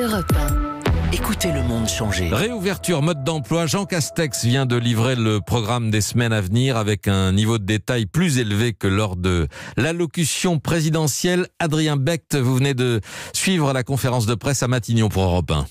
Europe Écoutez le monde changer. Réouverture mode d'emploi. Jean Castex vient de livrer le programme des semaines à venir avec un niveau de détail plus élevé que lors de l'allocution présidentielle. Adrien Becht, vous venez de suivre la conférence de presse à Matignon pour Europe 1.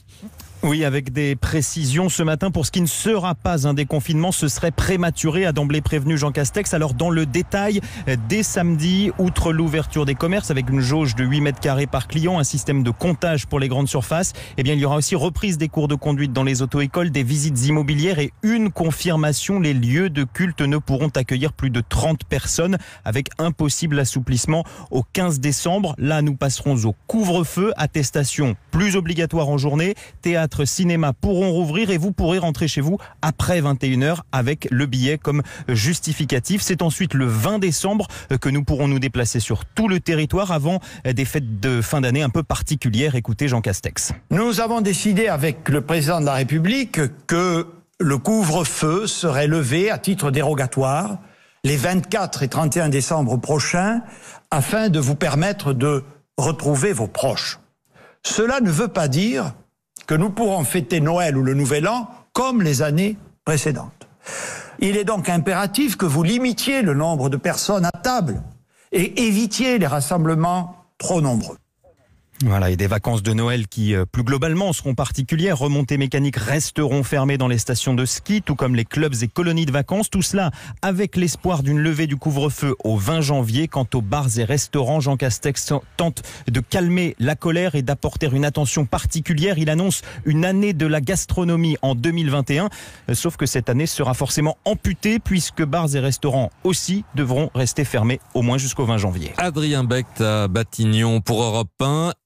Oui, avec des précisions ce matin pour ce qui ne sera pas un déconfinement, ce serait prématuré, a d'emblée prévenu Jean Castex. Alors dans le détail, dès samedi, outre l'ouverture des commerces avec une jauge de 8 mètres carrés par client, un système de comptage pour les grandes surfaces, eh bien il y aura aussi reprise des cours de conduite dans les auto-écoles, des visites immobilières et une confirmation, les lieux de culte ne pourront accueillir plus de 30 personnes avec impossible assouplissement au 15 décembre. Là, nous passerons au couvre-feu, attestation plus obligatoire en journée, théâtre cinéma pourront rouvrir et vous pourrez rentrer chez vous après 21h avec le billet comme justificatif. C'est ensuite le 20 décembre que nous pourrons nous déplacer sur tout le territoire avant des fêtes de fin d'année un peu particulières. Écoutez Jean Castex. Nous avons décidé avec le président de la République que le couvre-feu serait levé à titre dérogatoire les 24 et 31 décembre prochains afin de vous permettre de retrouver vos proches. Cela ne veut pas dire que nous pourrons fêter Noël ou le Nouvel An comme les années précédentes. Il est donc impératif que vous limitiez le nombre de personnes à table et évitiez les rassemblements trop nombreux. Voilà, et des vacances de Noël qui, euh, plus globalement, seront particulières. Remontées mécaniques resteront fermées dans les stations de ski, tout comme les clubs et colonies de vacances. Tout cela avec l'espoir d'une levée du couvre-feu au 20 janvier. Quant aux bars et restaurants, Jean Castex tente de calmer la colère et d'apporter une attention particulière. Il annonce une année de la gastronomie en 2021, euh, sauf que cette année sera forcément amputée puisque bars et restaurants aussi devront rester fermés au moins jusqu'au 20 janvier. Adrien Becht à Batignon pour Europe 1.